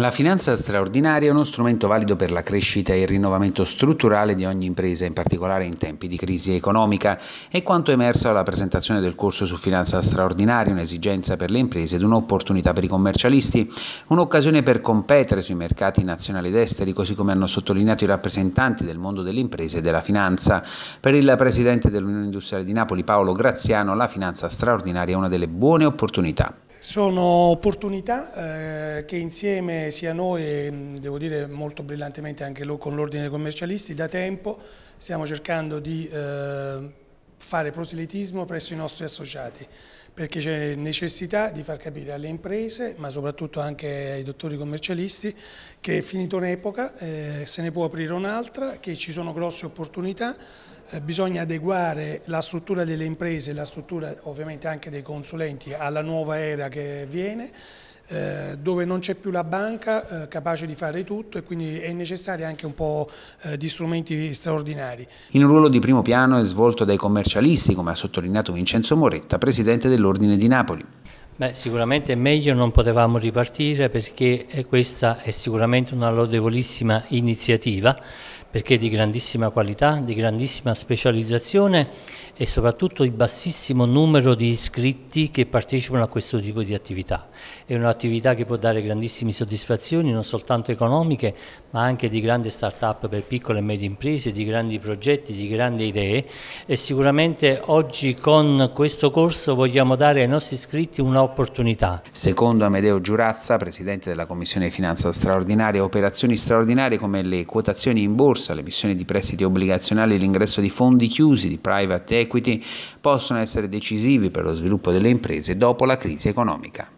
La finanza straordinaria è uno strumento valido per la crescita e il rinnovamento strutturale di ogni impresa, in particolare in tempi di crisi economica, è quanto emerso alla presentazione del corso su finanza straordinaria, un'esigenza per le imprese ed un'opportunità per i commercialisti, un'occasione per competere sui mercati nazionali ed esteri, così come hanno sottolineato i rappresentanti del mondo delle imprese e della finanza. Per il presidente dell'Unione Industriale di Napoli, Paolo Graziano, la finanza straordinaria è una delle buone opportunità. Sono opportunità eh, che insieme sia noi devo dire molto brillantemente anche con l'Ordine dei Commercialisti da tempo stiamo cercando di eh, fare proselitismo presso i nostri associati perché c'è necessità di far capire alle imprese, ma soprattutto anche ai dottori commercialisti, che è finita un'epoca eh, se ne può aprire un'altra, che ci sono grosse opportunità, eh, bisogna adeguare la struttura delle imprese, la struttura ovviamente anche dei consulenti alla nuova era che viene, eh, dove non c'è più la banca eh, capace di fare tutto e quindi è necessario anche un po' eh, di strumenti straordinari. In un ruolo di primo piano è svolto dai commercialisti, come ha sottolineato Vincenzo Moretta, presidente dell'Ordine di Napoli. Beh, sicuramente meglio non potevamo ripartire perché eh, questa è sicuramente una lodevolissima iniziativa perché di grandissima qualità, di grandissima specializzazione e soprattutto di bassissimo numero di iscritti che partecipano a questo tipo di attività. È un'attività che può dare grandissime soddisfazioni non soltanto economiche ma anche di grande start-up per piccole e medie imprese, di grandi progetti, di grandi idee e sicuramente oggi con questo corso vogliamo dare ai nostri iscritti un'opportunità. Secondo Amedeo Giurazza, Presidente della Commissione Finanza Straordinaria, operazioni straordinarie come le quotazioni in borsa borsa, l'emissione di prestiti obbligazionali e l'ingresso di fondi chiusi di private equity possono essere decisivi per lo sviluppo delle imprese dopo la crisi economica.